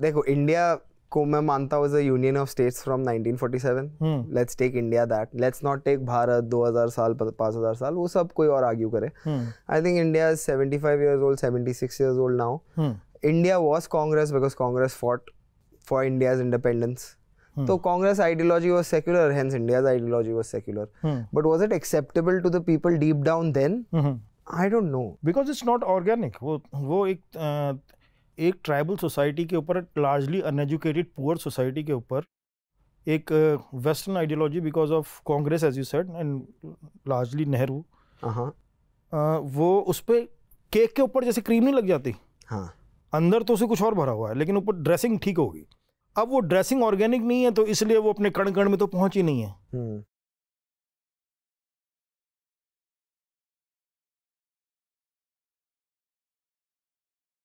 देखो इंडिया को मैं मानता हूँ union of states from 1947 let's take India that let's not take Bharat 2000 साल 5000 साल वो सब कोई और आर्ग्यू करे I think India is 75 years old 76 years old now India was Congress because Congress fought for India's independence तो Congress ideology was secular hence India's ideology was secular but was it acceptable to the people deep down then I don't know because it's not organic वो वो एक uh, एक tribal society के ऊपर largely uneducated poor society के ऊपर एक western ideology because of Congress as you said and largely Nehru वो उस पर केक के ऊपर जैसे क्रीम नहीं लग जाती हाँ अंदर तो उसे कुछ और भरा हुआ है लेकिन ऊपर ड्रेसिंग ठीक होगी अब वो ड्रेसिंग ऑर्गेनिक नहीं है तो इसलिए वो अपने कण कण में तो पहुंच ही नहीं है हम्म।